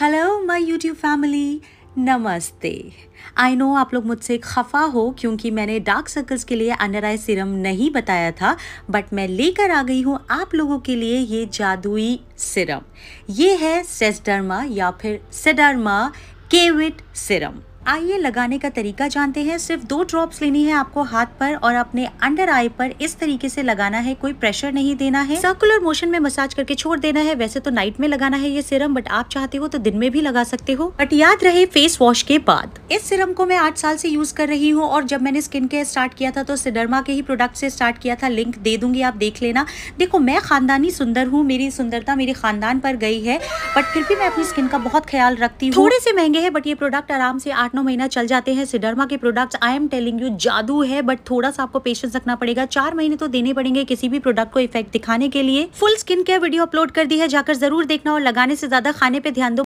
hello my YouTube family नमस्ते I know आप लोग मुझसे खफा हो क्योंकि मैंने डार्क सर्कल्स के लिए अंडर आई सिरम नहीं बताया था बट मैं लेकर आ गई हूँ आप लोगों के लिए ये जादुई सिरम ये है सेस्डर्मा या फिर सेडर्मा केविट सिरम आइए लगाने का तरीका जानते हैं सिर्फ दो ड्रॉप्स लेनी है आपको हाथ पर और अपने अंडर आई पर इस तरीके से लगाना है कोई प्रेशर नहीं देना है सर्कुलर मोशन में मसाज करके छोड़ देना है वैसे तो नाइट में लगाना है ये सिरम बट आप चाहते हो तो दिन में भी लगा सकते हो बट याद रहे फेस वॉश के बाद इस सिरम को मैं आठ साल से यूज़ कर रही हूँ और जब मैंने स्किन केयर स्टार्ट किया था तो सिडरमा के ही प्रोडक्ट से स्टार्ट किया था लिंक दे दूँगी आप देख लेना देखो मैं ख़ानदानी सुंदर हूँ मेरी सुंदरता मेरे ख़ानदान पर गई है बट फिर भी मैं अपनी स्किन का बहुत ख्याल रखती हूँ थोड़े से महंगे हैं बट ये प्रोडक्ट आराम से आठ नौ महीना चल जाते हैं सिडरमा के products I am telling you जादू है बट थोड़ा सा आपको पेशेंस रखना पड़ेगा चार महीने तो देने पड़ेंगे किसी भी प्रोडक्ट को इफेक्ट दिखाने के लिए full skin care video upload कर दी है जाकर जरूर देखना और लगाने से ज़्यादा खाने पर ध्यान दो